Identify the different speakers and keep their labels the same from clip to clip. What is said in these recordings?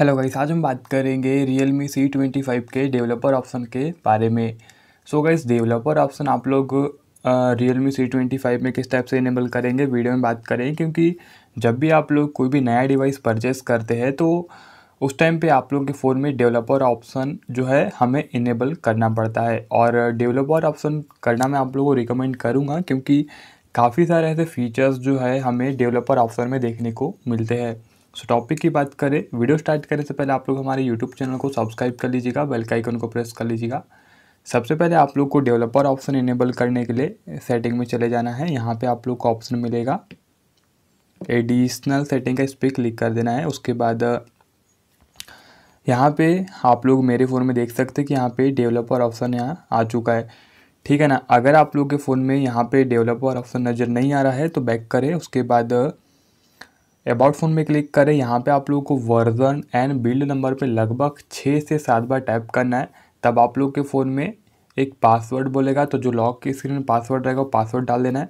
Speaker 1: hello guys आज हम बात करेंगे Realme C twenty five के डेवलपर ऑप्शन के बारे में सो गाइस डेवलपर ऑप्शन आप लोग Realme C twenty five में किस टाइप से इनेबल करेंगे वीडियो में बात करेंगे क्योंकि जब भी आप लोग कोई भी नया डिवाइस परचेस करते हैं तो उस टाइम पे आप लोग के फ़ोन में डेवलपर ऑप्शन जो है हमें इनेबल करना पड़ता है और डेवलपर ऑप्शन करना मैं आप लोगों को रिकमेंड करूँगा क्योंकि काफ़ी सारे ऐसे फीचर्स जो है हमें डेवलपर ऑप्शन में देखने को मिलते हैं सो टॉपिक की बात करें वीडियो स्टार्ट करने से पहले आप लोग हमारे यूट्यूब चैनल को सब्सक्राइब कर लीजिएगा बेल का आइकन को प्रेस कर लीजिएगा सबसे पहले आप लोग को डेवलपर ऑप्शन इनेबल करने के लिए सेटिंग में चले जाना है यहाँ पे आप लोग को ऑप्शन मिलेगा एडिशनल सेटिंग का इस पर क्लिक कर देना है उसके बाद यहाँ पे आप लोग मेरे फ़ोन में देख सकते हैं कि यहाँ पे डेवलपर ऑप्शन यहाँ आ चुका है ठीक है ना अगर आप लोग के फ़ोन में यहाँ पे डेवलपर ऑप्शन नज़र नहीं आ रहा है तो बैक करें उसके बाद अबाउट फ़ोन में क्लिक करें यहाँ पे आप लोगों को वर्जन एंड बिल्ड नंबर पे लगभग छः से सात बार टाइप करना है तब आप लोग के फ़ोन में एक पासवर्ड बोलेगा तो जो लॉक की स्क्रीन में पासवर्ड रहेगा वो पासवर्ड डाल देना है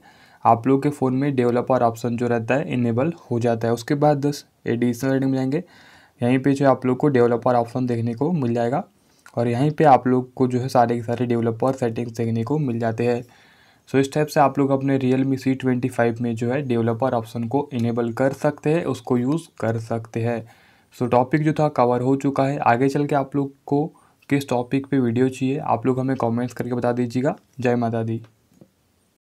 Speaker 1: आप लोग के फ़ोन में डेवलपर ऑप्शन जो रहता है इनेबल हो जाता है उसके बाद दस एडिशनल रेडिंग जाएंगे यहीं पर जो आप लोग को डेवलपर ऑप्शन देखने को मिल जाएगा और यहीं पर आप लोग को जो है सारे के सारे डेवलपर सेटिंग्स देखने को मिल जाते हैं सो इस टाइप से आप लोग अपने Realme C twenty five में जो है डेवलपर ऑप्शन को इनेबल कर सकते हैं उसको यूज़ कर सकते हैं सो टॉपिक जो था कवर हो चुका है आगे चल के आप लोग को किस टॉपिक पे वीडियो चाहिए आप लोग हमें कमेंट्स करके बता दीजिएगा जय माता दी